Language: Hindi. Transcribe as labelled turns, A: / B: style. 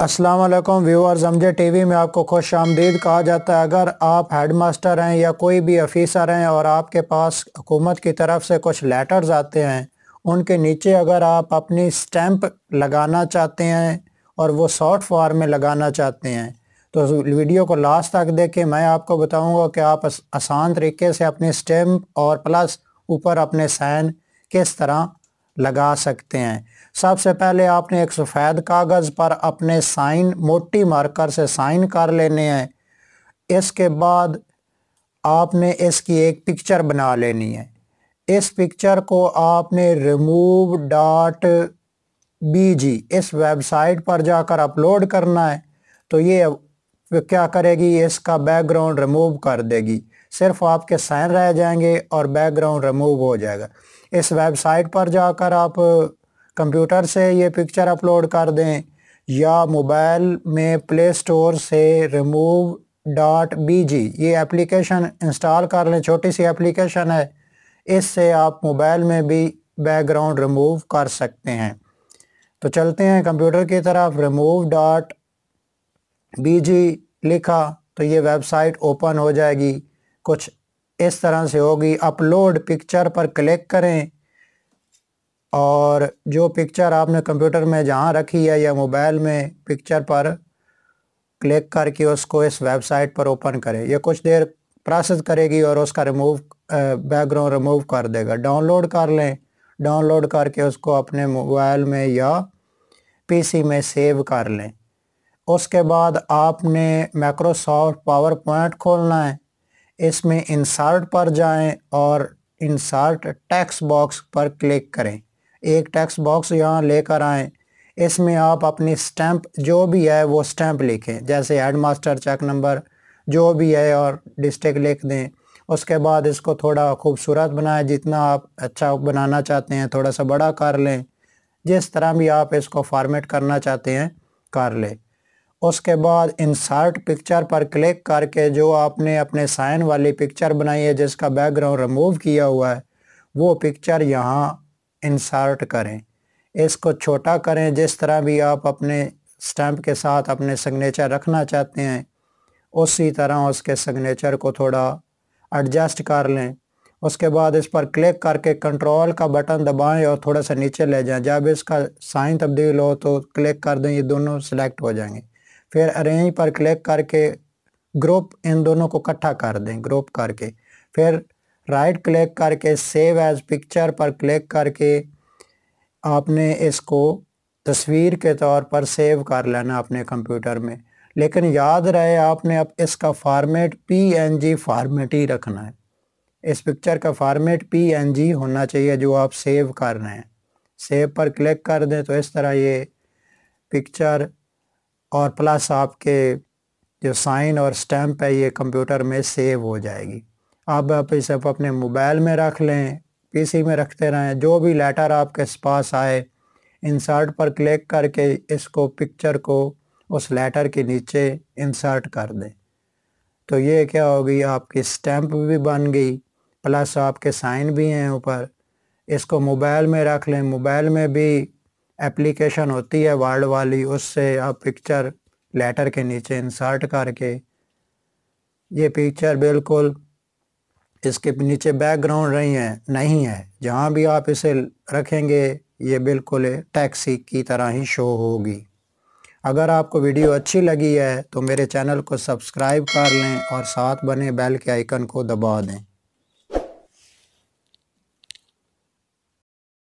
A: असलम व्यूअर्स हमजे टीवी में आपको खुश आमदीद कहा जाता है अगर आप हेड मास्टर हैं या कोई भी अफीसर हैं और आपके पास हुकूमत की तरफ से कुछ लेटर्स आते हैं उनके नीचे अगर आप अपनी स्टैंप लगाना चाहते हैं और वो शॉर्ट फॉर्म में लगाना चाहते हैं तो वीडियो को लास्ट तक देखें मैं आपको बताऊंगा कि आप आसान तरीके से अपनी स्टैम्प और प्लस ऊपर अपने साइन किस तरह लगा सकते हैं सबसे पहले आपने एक सफ़ेद कागज़ पर अपने साइन मोटी मार्कर से साइन कर लेने हैं इसके बाद आपने इसकी एक पिक्चर बना लेनी है इस पिक्चर को आपने रिमूव डॉट बी इस वेबसाइट पर जाकर अपलोड करना है तो ये क्या करेगी इसका बैकग्राउंड रिमूव कर देगी सिर्फ आपके साइन रह जाएंगे और बैकग्राउंड रिमूव हो जाएगा इस वेबसाइट पर जाकर आप कंप्यूटर से ये पिक्चर अपलोड कर दें या मोबाइल में प्ले स्टोर से रिमूव डॉट बी जी ये एप्लीकेशन इंस्टॉल कर लें छोटी सी एप्लीकेशन है इससे आप मोबाइल में भी बैकग्राउंड रिमूव कर सकते हैं तो चलते हैं कंप्यूटर की तरफ रिमूव डॉट बी जी लिखा तो ये वेबसाइट ओपन हो जाएगी कुछ इस तरह से होगी अपलोड पिक्चर पर क्लिक करें और जो पिक्चर आपने कंप्यूटर में जहाँ रखी है या मोबाइल में पिक्चर पर क्लिक करके उसको इस वेबसाइट पर ओपन करें यह कुछ देर प्रोसेस करेगी और उसका रिमूव बैकग्राउंड रिमूव कर देगा डाउनलोड कर लें डाउनलोड करके उसको अपने मोबाइल में या पीसी में सेव कर लें उसके बाद आपने माइक्रोसॉफ्ट पावर पॉइंट खोलना है इसमें इंसर्ट पर जाएं और इंसर्ट टैक्स बॉक्स पर क्लिक करें एक टैक्स बॉक्स यहाँ लेकर आएँ इसमें आप अपनी स्टैंप जो भी है वो स्टैंप लिखें जैसे हेड मास्टर चेक नंबर जो भी है और डिस्ट्रिक्ट लिख दें उसके बाद इसको थोड़ा खूबसूरत बनाएं जितना आप अच्छा बनाना चाहते हैं थोड़ा सा बड़ा कर लें जिस तरह भी आप इसको फॉर्मेट करना चाहते हैं कर लें उसके बाद इंसर्ट पिक्चर पर क्लिक करके जो आपने अपने साइन वाली पिक्चर बनाई है जिसका बैकग्राउंड रिमूव किया हुआ है वो पिक्चर यहाँ इंसर्ट करें इसको छोटा करें जिस तरह भी आप अपने स्टैम्प के साथ अपने सिग्नेचर रखना चाहते हैं उसी तरह उसके सिग्नेचर को थोड़ा एडजस्ट कर लें उसके बाद इस पर क्लिक करके कंट्रोल का बटन दबाएं और थोड़ा सा नीचे ले जाएं जब इसका साइन तब्दील हो तो क्लिक कर दें ये दोनों सेलेक्ट हो जाएंगे फिर अरेंज पर क्लिक करके ग्रुप इन दोनों को इकट्ठा कर दें ग्रुप करके फिर राइट क्लिक करके सेव एज पिक्चर पर क्लिक करके आपने इसको तस्वीर के तौर पर सेव कर लेना अपने कंप्यूटर में लेकिन याद रहे आपने अब इसका फार्मेट पीएनजी फार्मेट ही रखना है इस पिक्चर का फार्मेट पीएनजी होना चाहिए जो आप सेव कर रहे हैं सेव पर क्लिक कर दें तो इस तरह ये पिक्चर और प्लस आपके जो साइन और स्टैम्प है ये कंप्यूटर में सेव हो जाएगी अब आप इसे अपने मोबाइल में रख लें पीसी में रखते रहें जो भी लेटर आपके पास आए इंसर्ट पर क्लिक करके इसको पिक्चर को उस लेटर के नीचे इंसर्ट कर दें तो ये क्या होगी आपकी स्टैम्प भी बन गई प्लस आपके साइन भी हैं ऊपर इसको मोबाइल में रख लें मोबाइल में भी एप्लीकेशन होती है वर्ड वाली उससे आप पिक्चर लेटर के नीचे इंसर्ट करके ये पिक्चर बिल्कुल इसके नीचे बैकग्राउंड रही है नहीं है जहाँ भी आप इसे रखेंगे ये बिल्कुल टैक्सी की तरह ही शो होगी अगर आपको वीडियो अच्छी लगी है तो मेरे चैनल को सब्सक्राइब कर लें और साथ बने बेल के आइकन को दबा दें